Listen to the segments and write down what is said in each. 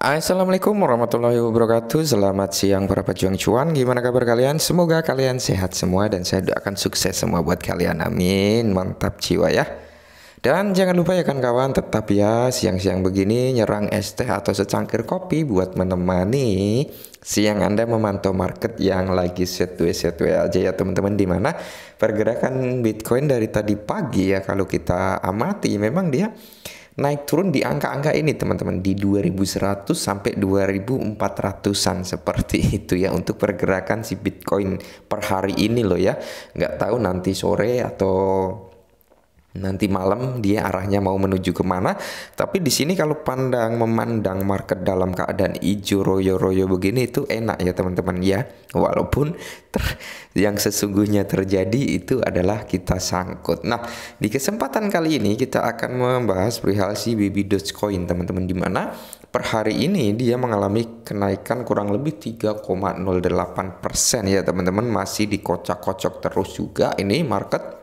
Assalamualaikum warahmatullahi wabarakatuh Selamat siang para pejuang cuan Gimana kabar kalian? Semoga kalian sehat semua Dan saya doakan sukses semua buat kalian Amin Mantap jiwa ya Dan jangan lupa ya kan kawan Tetap ya siang-siang begini Nyerang es teh atau secangkir kopi Buat menemani siang Anda memantau market yang lagi setwe-setwe aja ya teman-teman Dimana pergerakan Bitcoin dari tadi pagi ya kalau kita amati memang dia naik turun di angka-angka ini teman-teman di 2100 sampai 2400-an seperti itu ya untuk pergerakan si Bitcoin per hari ini loh ya nggak tahu nanti sore atau nanti malam dia arahnya mau menuju kemana. Tapi di sini kalau pandang memandang market dalam keadaan hijau royo-royo begini itu enak ya teman-teman ya. Walaupun ter yang sesungguhnya terjadi itu adalah kita sangkut. Nah di kesempatan kali ini kita akan membahas perihal si baby Dogecoin teman-teman di mana per hari ini dia mengalami kenaikan kurang lebih 3,08 persen ya teman-teman masih dikocok kocok terus juga ini market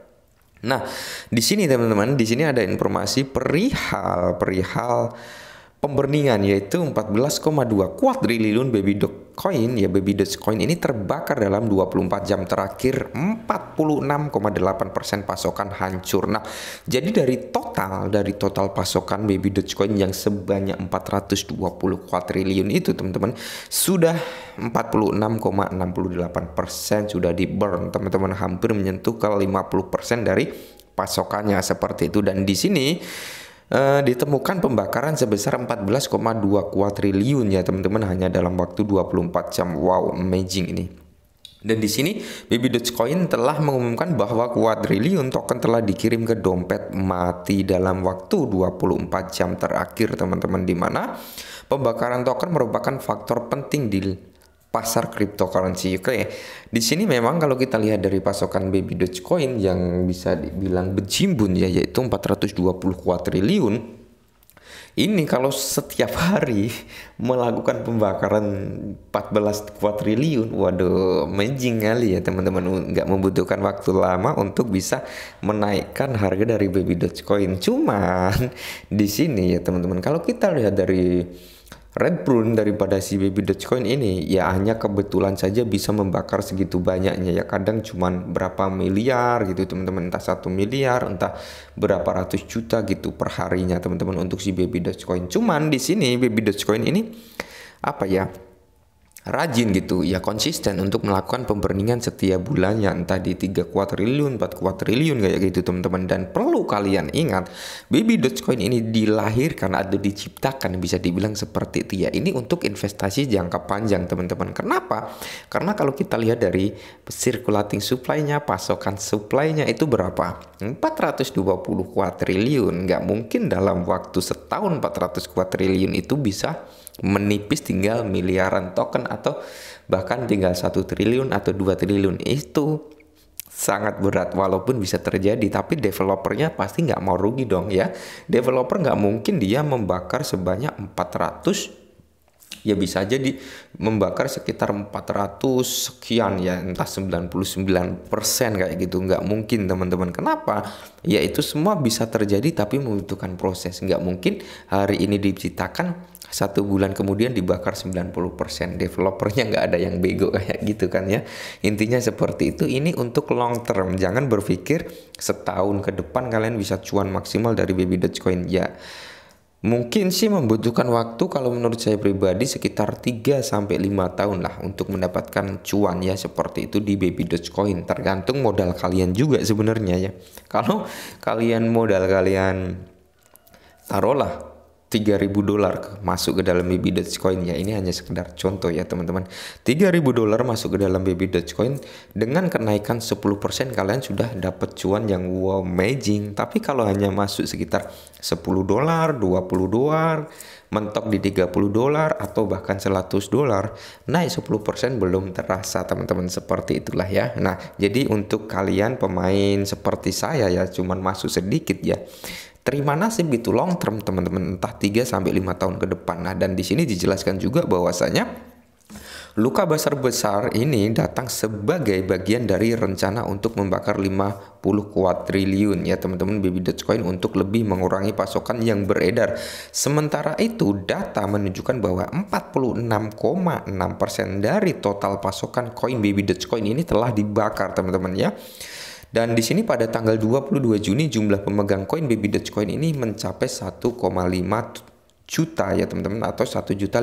Nah, di sini teman-teman, di sini ada informasi perihal perihal pemberningan yaitu 14,2 triliun baby dog coin, ya baby dog coin ini terbakar dalam 24 jam terakhir 46,8% pasokan hancur. Nah, jadi dari total dari total pasokan baby dog coin yang sebanyak 420 triliun itu teman-teman sudah 46,68% sudah di burn. Teman-teman hampir menyentuh ke 50% dari pasokannya seperti itu dan di sini Eh, ditemukan pembakaran sebesar 14,2 kuatriliun ya teman-teman hanya dalam waktu 24 jam. Wow, amazing ini. Dan di sini BB Dogecoin telah mengumumkan bahwa kuadriliun token telah dikirim ke dompet mati dalam waktu 24 jam terakhir teman-teman di mana pembakaran token merupakan faktor penting di pasar cryptocurrency UK. Ya. Di sini memang kalau kita lihat dari pasokan baby Dogecoin yang bisa dibilang bejimbun ya yaitu 420 kuatriliun ini kalau setiap hari melakukan pembakaran 14 kuadriliun, waduh menjing kali ya teman-teman nggak membutuhkan waktu lama untuk bisa menaikkan harga dari baby dogecoin cuman di sini ya teman-teman kalau kita lihat dari Red Prune daripada si baby Dogecoin ini ya hanya kebetulan saja bisa membakar segitu banyaknya ya kadang cuman berapa miliar gitu teman-teman entah satu miliar entah berapa ratus juta gitu perharinya teman-teman untuk si baby Dogecoin cuman di sini baby Dogecoin ini apa ya rajin gitu ya konsisten untuk melakukan pembernihan setiap bulannya entah di 3 kuadriliun 4 kuadriliun kayak gitu teman-teman dan perlu kalian ingat baby dogecoin ini dilahirkan atau diciptakan bisa dibilang seperti itu ya ini untuk investasi jangka panjang teman-teman kenapa karena kalau kita lihat dari circulating supply-nya pasokan supply-nya itu berapa 420 kuadriliun nggak mungkin dalam waktu setahun 400 kuadriliun itu bisa menipis tinggal miliaran token atau bahkan tinggal satu triliun atau dua triliun itu sangat berat walaupun bisa terjadi tapi developernya pasti nggak mau rugi dong ya developer nggak mungkin dia membakar sebanyak 400 ya bisa jadi membakar sekitar 400 sekian ya entah 99% persen kayak gitu nggak mungkin teman-teman kenapa ya itu semua bisa terjadi tapi membutuhkan proses nggak mungkin hari ini diciptakan satu bulan kemudian dibakar 90% developernya nggak ada yang bego kayak gitu kan ya intinya seperti itu ini untuk long term jangan berpikir setahun ke depan kalian bisa cuan maksimal dari baby dogecoin ya mungkin sih membutuhkan waktu kalau menurut saya pribadi sekitar 3 sampai 5 tahun lah untuk mendapatkan cuan ya seperti itu di baby dogecoin tergantung modal kalian juga sebenarnya ya kalau kalian modal kalian taruhlah 3000 dolar masuk ke dalam baby Dogecoin ya ini hanya sekedar contoh ya teman-teman 3000 dolar masuk ke dalam baby Dogecoin dengan kenaikan 10% kalian sudah dapat cuan yang wow amazing tapi kalau hanya masuk sekitar 10 dolar 20 dolar mentok di 30 dolar atau bahkan 100 dolar naik 10% belum terasa teman-teman seperti itulah ya nah jadi untuk kalian pemain seperti saya ya cuman masuk sedikit ya terima nasib gitu long term teman-teman entah 3 sampai 5 tahun ke depan. Nah, dan di sini dijelaskan juga bahwasanya luka besar besar ini datang sebagai bagian dari rencana untuk membakar 50 triliun ya teman-teman baby Dogecoin untuk lebih mengurangi pasokan yang beredar. Sementara itu data menunjukkan bahwa 46,6% dari total pasokan koin baby Dogecoin ini telah dibakar teman-teman ya. Dan di sini pada tanggal 22 Juni jumlah pemegang koin Baby Dogecoin ini mencapai 1,5 juta ya teman-teman atau juta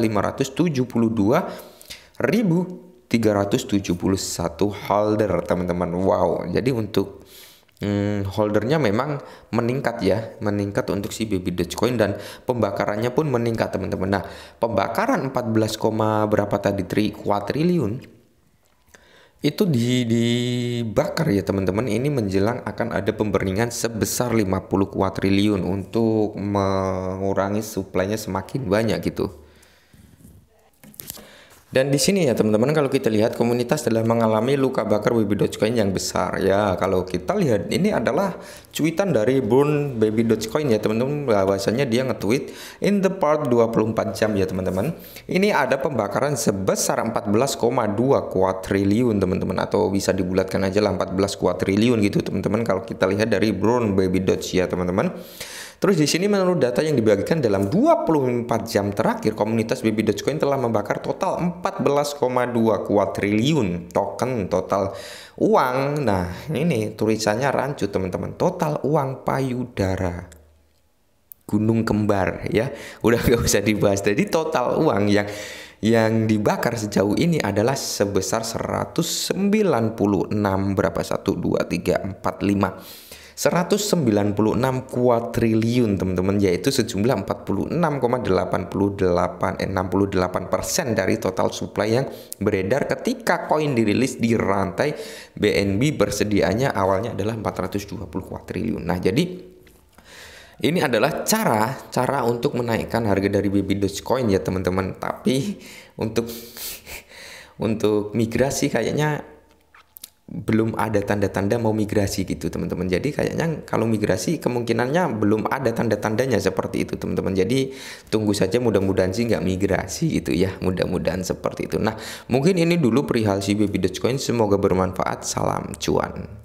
ribu 1.572.371 holder teman-teman. Wow. Jadi untuk hmm, holdernya memang meningkat ya, meningkat untuk si baby Dogecoin dan pembakarannya pun meningkat teman-teman. Nah, pembakaran 14, berapa tadi tri triliun itu di, dibakar ya teman-teman ini menjelang akan ada pemberningan sebesar 50 triliun untuk mengurangi suplainya semakin banyak gitu dan di sini ya teman-teman kalau kita lihat komunitas telah mengalami luka bakar baby.coin yang besar ya. Kalau kita lihat ini adalah cuitan dari Burn baby.coin ya teman-teman bahwasanya dia nge-tweet in the part 24 jam ya teman-teman. Ini ada pembakaran sebesar 14,2 triliun teman-teman atau bisa dibulatkan aja lah 14 triliun gitu teman-teman kalau kita lihat dari Burn baby.coin ya teman-teman. Terus di sini menurut data yang dibagikan dalam 24 jam terakhir, komunitas BB Dogecoin telah membakar total 14,2 kuadriliun token total uang. Nah, ini tulisannya rancu teman-teman. Total uang payudara gunung kembar ya udah nggak usah dibahas jadi total uang yang yang dibakar sejauh ini adalah sebesar 196 berapa 1 2 3 4 5 196 kuadriliun teman-teman yaitu sejumlah 46,88 eh, 68 persen dari total supply yang beredar ketika koin dirilis di rantai BNB bersedianya awalnya adalah 420 kuadriliun. Nah jadi ini adalah cara cara untuk menaikkan harga dari BB Dogecoin ya teman-teman. Tapi untuk untuk migrasi kayaknya belum ada tanda-tanda mau migrasi gitu teman-teman. Jadi kayaknya kalau migrasi kemungkinannya belum ada tanda-tandanya seperti itu teman-teman. Jadi tunggu saja mudah-mudahan sih nggak migrasi gitu ya. Mudah-mudahan seperti itu. Nah mungkin ini dulu perihal si baby Dogecoin. Semoga bermanfaat. Salam cuan.